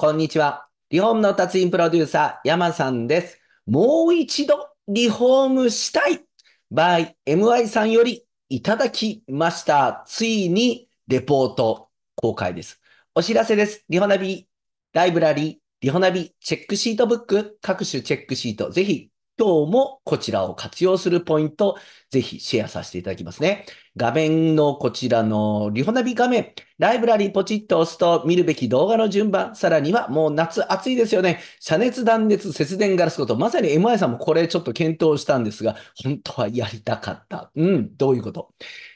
こんにちは。リフォームの達人プロデューサー、山さんです。もう一度リフォームしたい by MI さんよりいただきました。ついにレポート公開です。お知らせです。リォナビライブラリー、リォナビチェックシートブック、各種チェックシート、ぜひどもこちらを活用するポイント、ぜひシェアさせていただきますね。画面のこちらのリホナビ画面、ライブラリポチッと押すと見るべき動画の順番、さらにはもう夏暑いですよね。遮熱断熱節電ガラスこと、まさに MI さんもこれちょっと検討したんですが、本当はやりたかった。うん、どういうこと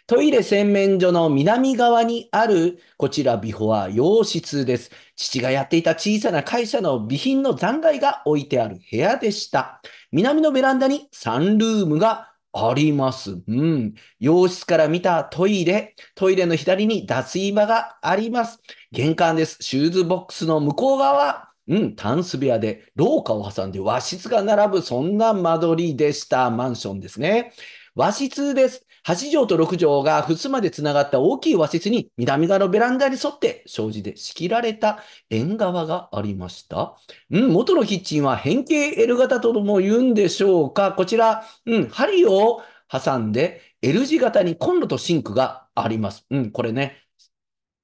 トイレ洗面所の南側にある、こちらビフォは洋室です。父がやっていた小さな会社の備品の残骸が置いてある部屋でした。南のベランダにサンルームがあります。うん。洋室から見たトイレ。トイレの左に脱衣場があります。玄関です。シューズボックスの向こう側。うん、タンス部屋で廊下を挟んで和室が並ぶ、そんな間取りでした。マンションですね。和室です。8畳と6畳が襖で繋がった大きい和室に南側のベランダに沿って障子で仕切られた縁側がありました。うん、元のキッチンは変形 L 型とも言うんでしょうか。こちら、うん、針を挟んで L 字型にコンロとシンクがあります。うん、これね、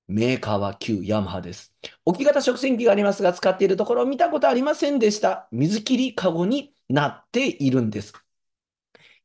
メーカーは旧ヤマハです。置き型食洗機がありますが、使っているところを見たことありませんでした。水切りかごになっているんです。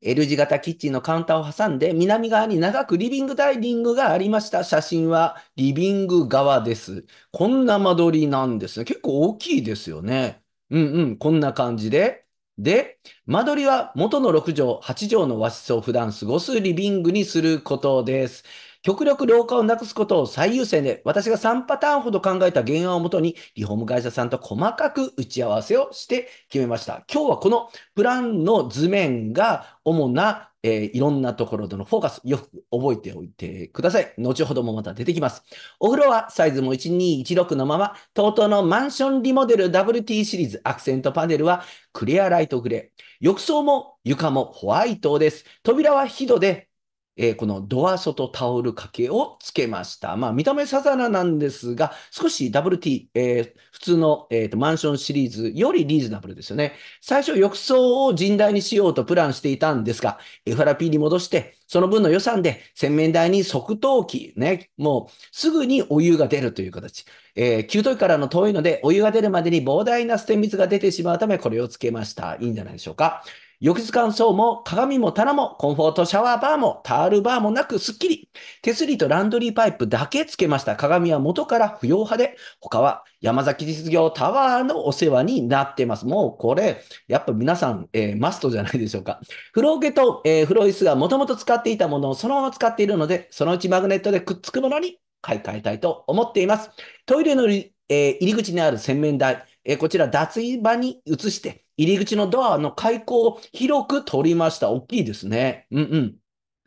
L 字型キッチンのカウンターを挟んで、南側に長くリビングダイニングがありました。写真はリビング側です。こんな間取りなんですね。結構大きいですよね。うんうん、こんな感じで。で、間取りは元の6畳、8畳の和室を普段過ごすリビングにすることです。極力老化をなくすことを最優先で、私が3パターンほど考えた原案をもとに、リフォーム会社さんと細かく打ち合わせをして決めました。今日はこのプランの図面が主なえー、いろんなところでのフォーカス、よく覚えておいてください。後ほどもまた出てきます。お風呂はサイズも1216のまま、TOTO のマンションリモデル WT シリーズ、アクセントパネルはクリアライトグレー。浴槽も床もホワイトです。扉はヒドで、えー、このドア外タオル掛けをつけました。まあ、見た目さざななんですが、少し WT、えー、普通の、えーと、マンションシリーズよりリーズナブルですよね。最初、浴槽を甚大にしようとプランしていたんですが、FRP に戻して、その分の予算で洗面台に即湯器、ね、もうすぐにお湯が出るという形。えー、給湯器からの遠いので、お湯が出るまでに膨大な捨て水が出てしまうため、これをつけました。いいんじゃないでしょうか。浴室乾燥も鏡も棚もコンフォートシャワーバーもタールバーもなくスッキリ。手すりとランドリーパイプだけつけました。鏡は元から不要派で、他は山崎実業タワーのお世話になってます。もうこれ、やっぱ皆さん、えー、マストじゃないでしょうか。風呂桶と、えー、風呂椅子がもともと使っていたものをそのまま使っているので、そのうちマグネットでくっつくものに買い替えたいと思っています。トイレの、えー、入り口にある洗面台。えこちら脱衣場に移して、入り口のドアの開口を広く取りました。大きいですね。うんうん。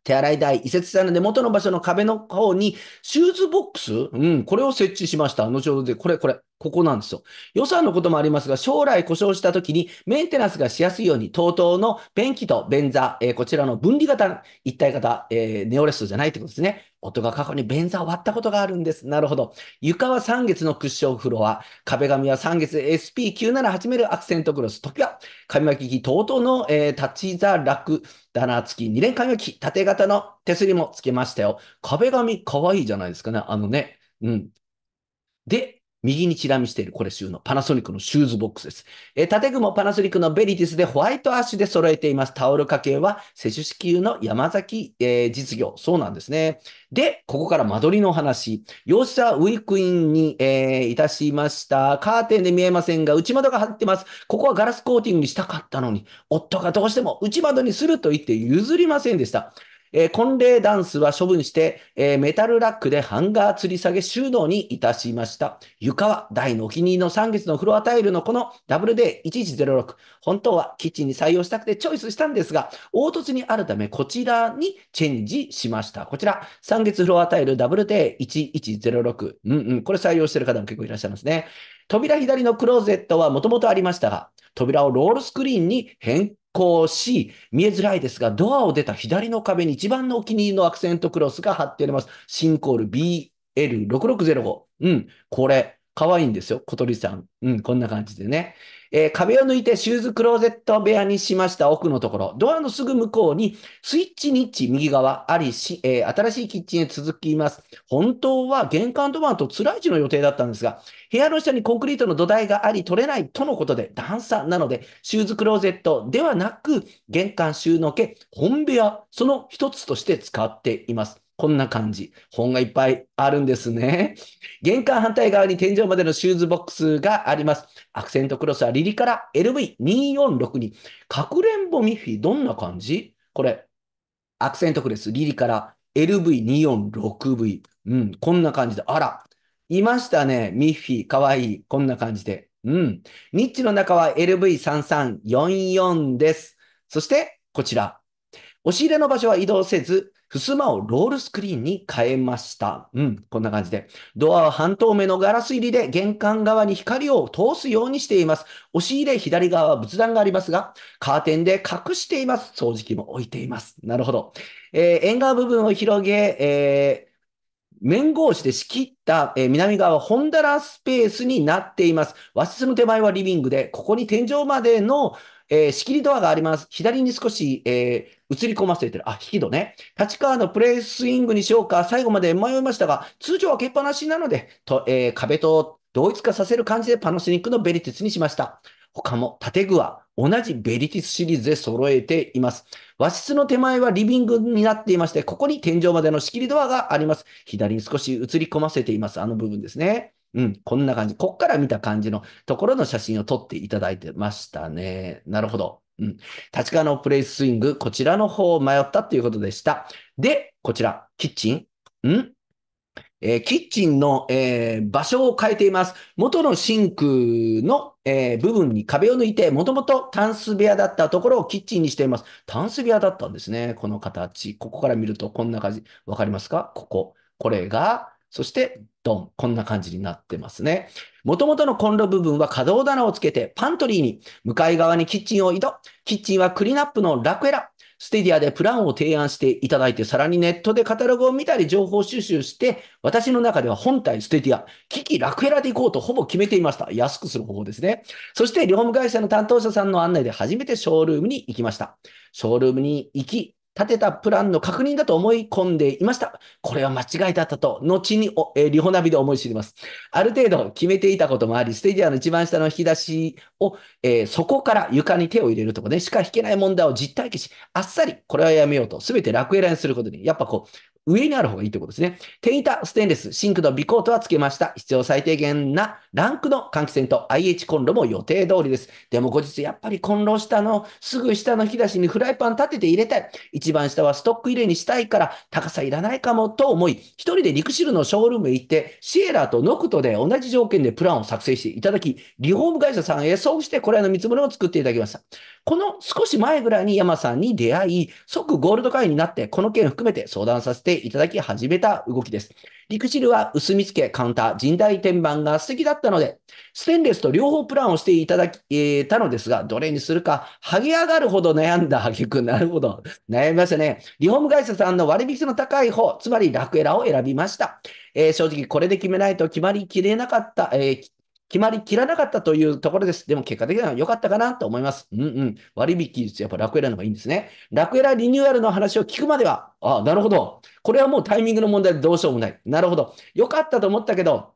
手洗い台、移設したので元の場所の壁の方にシューズボックス、うん、これを設置しました。後ほどで、これ、これ。ここなんですよ。予算のこともありますが、将来故障した時にメンテナンスがしやすいように、TOTO の便器と便座、えー、こちらの分離型、一体型、えー、ネオレストじゃないってことですね。音が過去に便座を割ったことがあるんです。なるほど。床は3月のクッションフロア、壁紙は3月 SP978 メルアクセントクロス、時は紙巻き機 TOTO の、えー、座楽。棚付き2連紙巻き、縦型の手すりも付けましたよ。壁紙可愛いじゃないですかね。あのね。うん。で、右にチラ見している、これ収納。パナソニックのシューズボックスです。え縦具もパナソニックのベリティスでホワイトアッシュで揃えています。タオル掛けは、接種支給の山崎、えー、実業。そうなんですね。で、ここから間取りの話。容赦ウィークインに、えー、いたしました。カーテンで見えませんが、内窓が張ってます。ここはガラスコーティングにしたかったのに、夫がどうしても内窓にすると言って譲りませんでした。えー、婚礼ダンスは処分して、えー、メタルラックでハンガー吊り下げ収納にいたしました。床は大のお気に入りの3月のフロアタイルのこのダブルデー1106。本当はキッチンに採用したくてチョイスしたんですが、凹凸にあるためこちらにチェンジしました。こちら、3月フロアタイルダブルデー1106。うんうん、これ採用してる方も結構いらっしゃいますね。扉左のクローゼットはもともとありましたが、扉をロールスクリーンに変うし、見えづらいですが、ドアを出た左の壁に一番のお気に入りのアクセントクロスが貼ってあります。シンコール BL6605。うん、これ、可愛いんですよ、小鳥さん。うん、こんな感じでね。えー、壁を抜いてシューズクローゼット部屋にしました奥のところ。ドアのすぐ向こうにスイッチニッチ右側ありし、えー、新しいキッチンへ続きます。本当は玄関ドアとつらい時の予定だったんですが、部屋の下にコンクリートの土台があり取れないとのことで段差なので、シューズクローゼットではなく玄関収納系本部屋、その一つとして使っています。こんな感じ。本がいっぱいあるんですね。玄関反対側に天井までのシューズボックスがあります。アクセントクロスはリリから LV2462。かくれんぼミッフィー、どんな感じこれ、アクセントクロス、リリから LV246V。うん、こんな感じで。あら、いましたね。ミッフィー、かわいい。こんな感じで。うん。ニッチの中は LV3344 です。そして、こちら。押し入れの場所は移動せず、襖をロールスクリーンに変えました。うん、こんな感じで。ドアは半透明のガラス入りで、玄関側に光を通すようにしています。押し入れ左側は仏壇がありますが、カーテンで隠しています。掃除機も置いています。なるほど。えー、縁側部分を広げ、えー面格子で仕切った、えー、南側は本棚スペースになっています。和室の手前はリビングで、ここに天井までの、えー、仕切りドアがあります。左に少し、えー、り込ませてる。あ、引き戸ね。立川のプレイスイングにしようか。最後まで迷いましたが、通常はけっぱなしなので、とえー、壁と同一化させる感じでパナソニックのベリティスにしました。他も建具は同じベリティスシリーズで揃えています。和室の手前はリビングになっていまして、ここに天井までの仕切りドアがあります。左に少し映り込ませています。あの部分ですね。うん、こんな感じ。こっから見た感じのところの写真を撮っていただいてましたね。なるほど。うん。立川のプレイススイング、こちらの方を迷ったということでした。で、こちら、キッチン。んえー、キッチンの、えー、場所を変えています。元のシンクの、えー、部分に壁を抜いて、もともとタンス部屋だったところをキッチンにしています。タンス部屋だったんですね。この形。ここから見るとこんな感じ。わかりますかここ。これが、そしてドン。こんな感じになってますね。もとのコンロ部分は可動棚をつけてパントリーに、向かい側にキッチンを移動。キッチンはクリーップのラクエラ。ステディアでプランを提案していただいて、さらにネットでカタログを見たり、情報収集して、私の中では本体ステディア、機器ラクエラで行こうとほぼ決めていました。安くする方法ですね。そして、業務会社の担当者さんの案内で初めてショールームに行きました。ショールームに行き、立てたプランの確認だと思い込んでいました。これは間違いだったと、後にえー、リホナビで思い知ります。ある程度決めていたこともあり、ステデジアの一番下の引き出しを、えー、そこから床に手を入れるとかね、しか引けない問題を実体験し、あっさりこれはやめようと、すべて楽選にすることに、やっぱこう、上にある方がいいということですね。天板、ステンレス、シンクのビコートはつけました。必要最低限なランクの換気扇と IH コンロも予定通りです。でも後日、やっぱりコンロ下のすぐ下の引き出しにフライパン立てて入れたい。一番下はストック入れにしたいから高さいらないかもと思い、一人で肉汁のショールームへ行って、シエラとノクトで同じ条件でプランを作成していただき、リフォーム会社さんへ送してこれらの見積もりを作っていただきました。この少し前ぐらいに山さんに出会い、即ゴールド会員になって、この件含めて相談させていただき始めた動きです。陸汁は薄見つけ、カウンター、人体天板が素敵だったので、ステンレスと両方プランをしていただき、えー、たのですが、どれにするか、剥げ上がるほど悩んだ挙句、なるほど。悩みましたね。リフォーム会社さんの割引の高い方、つまりラクエラを選びました。えー、正直これで決めないと決まりきれなかった、えー、決まりきらなかったというところです。でも結果的には良かったかなと思います。うんうん。割引率、やっぱ楽エラの方がいいんですね。楽エラリニューアルの話を聞くまでは、ああ、なるほど。これはもうタイミングの問題でどうしようもない。なるほど。良かったと思ったけど、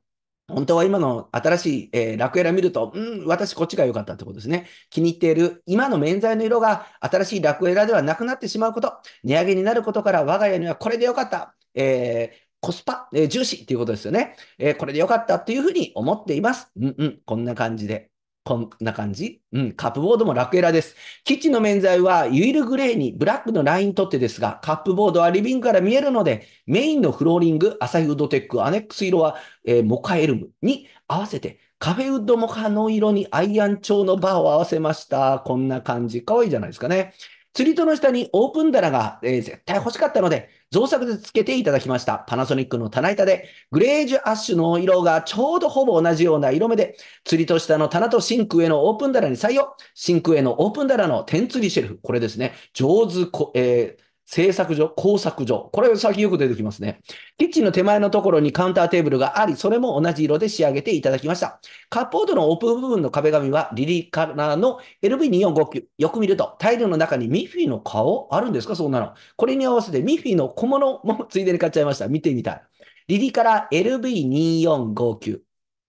本当は今の新しい、えー、楽エラ見ると、うん、私こっちが良かったってことですね。気に入っている今の免罪の色が新しい楽エラではなくなってしまうこと、値上げになることから我が家にはこれで良かった。えー、コスパ、えー、重視っていうことですよね。えー、これでよかったっていうふうに思っています。うんうん、こんな感じで。こんな感じうん、カップボードも楽エラです。キッチンの面材はユイルグレーにブラックのライン取ってですが、カップボードはリビングから見えるので、メインのフローリング、アサヒウッドテック、アネックス色は、えー、モカエルムに合わせて、カフェウッドモカの色にアイアン調のバーを合わせました。こんな感じ。かわいいじゃないですかね。釣り戸の下にオープン棚が、えー、絶対欲しかったので、造作で付けていただきました。パナソニックの棚板で、グレージュアッシュの色がちょうどほぼ同じような色目で、釣りと下の棚とシンクへのオープン棚に採用。シンクへのオープン棚の天釣りシェルフ。これですね。上手こ、えー製作所、工作所。これ先よく出てきますね。キッチンの手前のところにカウンターテーブルがあり、それも同じ色で仕上げていただきました。カップボードのオープン部分の壁紙はリリカラーの l v 2 4 5 9よく見ると、タイルの中にミッフィーの顔あるんですかそんなの。これに合わせてミッフィーの小物もついでに買っちゃいました。見てみたい。リリカラー LB2459。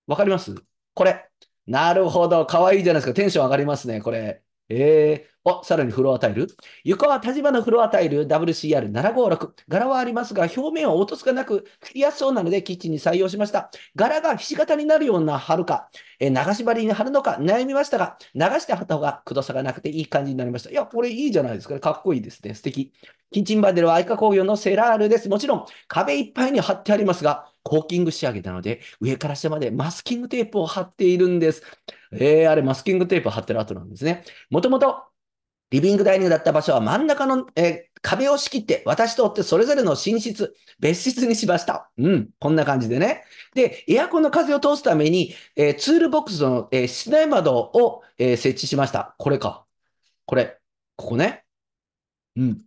わかりますこれ。なるほど。可愛いじゃないですか。テンション上がりますね。これ。えー、お、さらにフロアタイル。床は立花フロアタイル WCR756。柄はありますが、表面は凹凸がなく、切りやすそうなのでキッチンに採用しました。柄がひし形になるような貼るか、えー、流し針に貼るのか悩みましたが、流して貼った方がくどさがなくていい感じになりました。いや、これいいじゃないですか、かっこいいですね。素敵。キッチンバンデルは愛花工業のセラールです。もちろん、壁いっぱいに貼ってありますが、コーキング仕上げなので、上から下までマスキングテープを貼っているんです。えー、あれ、マスキングテープ貼ってる後なんですね。もともと、リビングダイニングだった場所は真ん中の、えー、壁を仕切って、私とってそれぞれの寝室、別室にしました。うん、こんな感じでね。で、エアコンの風を通すために、えー、ツールボックスの、えー、室内窓を、え設置しました。これか。これ。ここね。うん。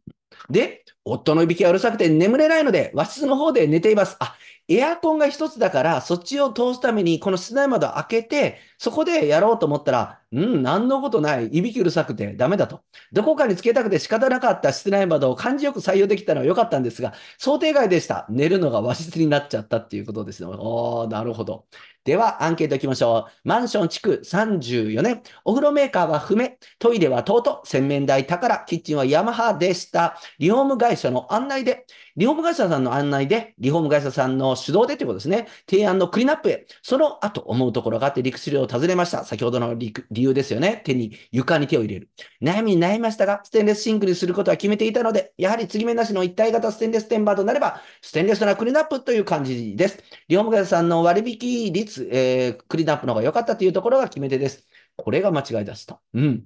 で、夫のいびきはうるさくて眠れないので、和室の方で寝ています。あ、エアコンが一つだから、そっちを通すために、この室内窓を開けて、そこでやろうと思ったら、うん、なんのことない、いびきうるさくてダメだと。どこかにつけたくて仕方なかった室内窓を感じよく採用できたのは良かったんですが、想定外でした。寝るのが和室になっちゃったっていうことですね。おー、なるほど。では、アンケートいきましょう。マンション築34年、お風呂メーカーは不明、トイレは尊。洗面台宝、キッチンはヤマハでした。リフォーム会社の案内で、リフォーム会社さんの案内で、リフォーム会社さんの主導でということですね。提案のクリーンアップへ、その後思うところがあって、陸資料尋ねました。先ほどの理由ですよね。手に、床に手を入れる。悩みに悩みましたが、ステンレスシンクにすることは決めていたので、やはり継ぎ目なしの一体型ステンレステンバーとなれば、ステンレスなクリーナップという感じです。リオムさんの割引率、えー、クリーナップの方が良かったというところが決め手です。これが間違いだした。うん。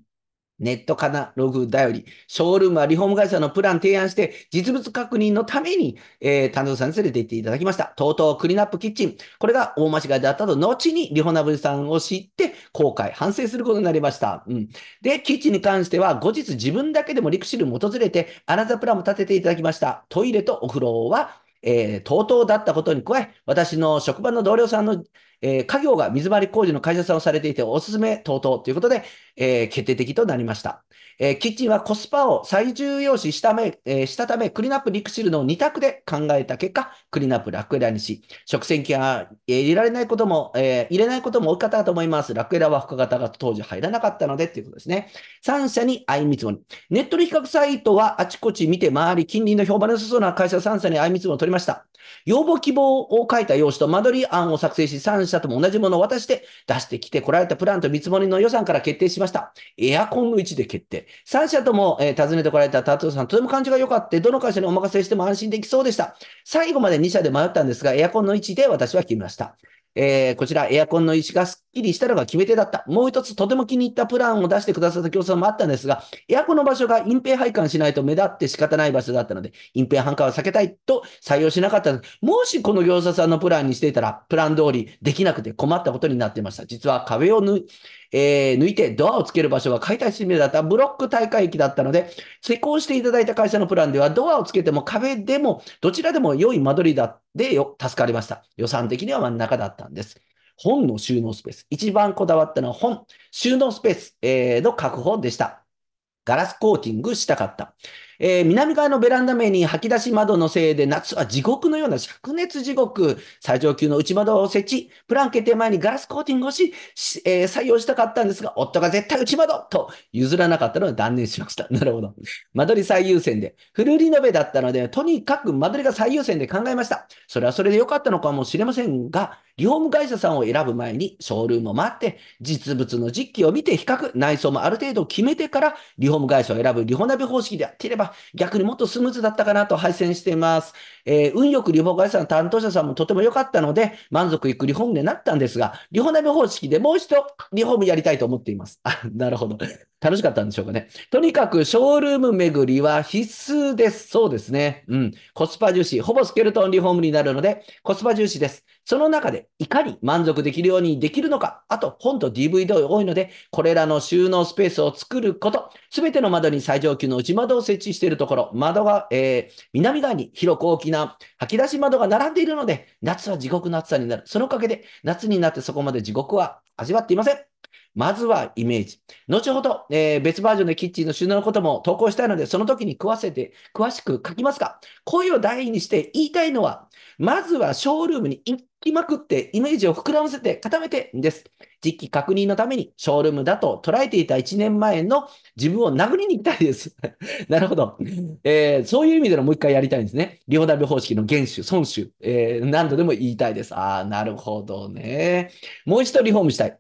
ネットカナログだより、ショールームはリフォーム会社のプラン提案して、実物確認のために、えー、担当さんに連れて行っていただきました。とうとうクリーップキッチン。これが大間違いだったと、後にリホナブルさんを知って、後悔、反省することになりました。うん。で、キッチンに関しては、後日自分だけでもリクシルも訪れて、アナザープランも立てていただきました。トイレとお風呂は、えとうとうだったことに加え、私の職場の同僚さんの、えー、家業が水回り工事の会社さんをされていておすすめとうとうということで、えー、決定的となりました。えー、キッチンはコスパを最重要視しため、えー、したため、クリナップリクシルの2択で考えた結果、クリナップラクエラにし、食洗機は、えー、入れられないことも、え入れないことも多かったと思います。ラクエラは深型が当時入らなかったのでっていうことですね。3社に相見積もり。ネットで比較サイトはあちこち見て回り、近隣の評判の良さそうな会社3社に相見積もりを取りました。要望希望を書いた用紙と間取り案を作成し、3社とも同じものを渡して、出してきてこられたプランと見積もりの予算から決定しました。エアコンの位置で決定。3社とも、え訪ねてこられた達郎さん、とても感じが良かった。どの会社にお任せしても安心できそうでした。最後まで2社で迷ったんですが、エアコンの位置で私は決めました。えー、こちら、エアコンの位置がスッキリしたのが決め手だった。もう一つ、とても気に入ったプランを出してくださった競争もあったんですが、エアコンの場所が隠蔽配管しないと目立って仕方ない場所だったので、隠蔽配管は避けたいと採用しなかったで、もしこの業者さんのプランにしていたら、プラン通りできなくて困ったことになっていました。実は壁を縫い、えー、抜いてドアをつける場所が解体してみるだったブロック大会駅だったので、施工していただいた会社のプランでは、ドアをつけても壁でも、どちらでも良い間取りだでよ助かりました。予算的には真ん中だったんです。本の収納スペース。一番こだわったのは本、収納スペース、えー、の確保でした。ガラスコーティングしたかった。えー、南側のベランダ面に吐き出し窓のせいで、夏は地獄のような灼熱地獄、最上級の内窓を設置、プラン決定前にガラスコーティングをし、えー、採用したかったんですが、夫が絶対内窓と譲らなかったので断念しました。なるほど。間取り最優先で、フルリノベだったので、とにかく間取りが最優先で考えました。それはそれで良かったのかもしれませんが、リフォーム会社さんを選ぶ前に、ショールームを待って、実物の実機を見て比較、内装もある程度決めてから、リフォーム会社を選ぶリホナビ方式でやっていれば、逆にもっとスムーズだったかなと拝見しています。えー、運よくリフォーム会社の担当者さんもとても良かったので、満足いくリフォームになったんですが、リフォーム方式でもう一度リフォームやりたいと思っています。あ、なるほど。楽しかったんでしょうかね。とにかくショールーム巡りは必須です。そうですね。うん。コスパ重視。ほぼスケルトンリフォームになるので、コスパ重視です。その中でいかに満足できるようにできるのか。あと、本と DVD 多いので、これらの収納スペースを作ること。すべての窓に最上級の内窓を設置しているところ、窓が、えー、南側に広く大きな吐き出し窓が並んでいるので、夏は地獄の暑さになる。そのおかげで、夏になってそこまで地獄は味わっていません。まずはイメージ。後ほど、えー、別バージョンでキッチンの収納のことも投稿したいので、その時に食わせて、詳しく書きますが、声を大にして言いたいのは、まずはショールームに行きまくって、イメージを膨らませて固めてです。実機確認のために、ショールームだと捉えていた1年前の自分を殴りに行きたいです。なるほど、えー、そういう意味でのもう一回やりたいんですね。両ダビ方式の原種、損種、えー、何度でも言いたいです。ああ、なるほどね。もう一度リフォームしたい。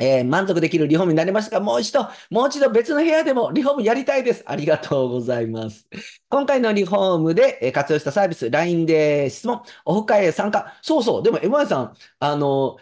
えー、満足できるリフォームになりましたが、もう一度、もう一度別の部屋でもリフォームやりたいです。ありがとうございます。今回のリフォームで活用したサービス、LINE で質問、オフ会へ参加。そうそう、でも MY さん、あの、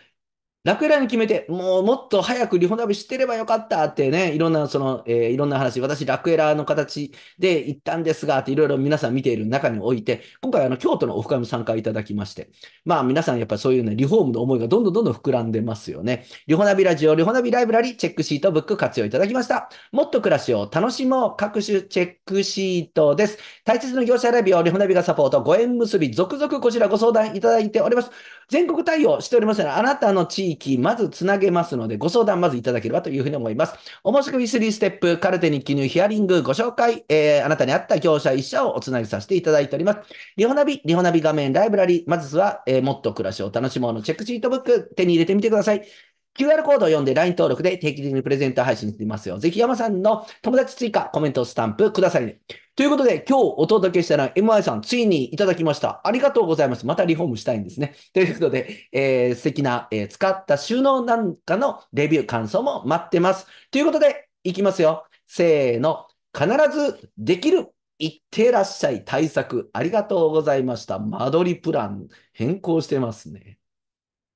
楽屋に決めて、もうもっと早くリホナビ知ってればよかったってね、いろんなその、えー、いろんな話、私楽屋の形で行ったんですが、っていろいろ皆さん見ている中において、今回あの京都のオフ会も参加いただきまして、まあ皆さんやっぱりそういうね、リフォームの思いがどんどんどんどん膨らんでますよね。リホナビラジオ、リホナビライブラリ、チェックシートブック活用いただきました。もっと暮らしを楽しもう各種チェックシートです。大切な業者選びをリホナビがサポート、ご縁結び、続々こちらご相談いただいております。全国対応しておりますあなたの地域記、まずつなげますので、ご相談まずいただければというふうに思います。お申し込み3ステップ、カルテに記入、ヒアリング、ご紹介、えー、あなたに合った業者1社をおつなぎさせていただいております。リホナビ、リホナビ画面、ライブラリ、まずは、えー、もっと暮らしを楽しもうのチェックシートブック、手に入れてみてください。QR コードを読んで LINE 登録で定期的にプレゼント配信していますよ。ぜひ山さんの友達追加、コメント、スタンプくださいね。ということで、今日お届けしたら MI さん、ついにいただきました。ありがとうございます。またリフォームしたいんですね。ということで、えー、素敵な、えー、使った収納なんかのレビュー、感想も待ってます。ということで、いきますよ。せーの。必ずできる。いってらっしゃい。対策。ありがとうございました。間取りプラン変更してますね。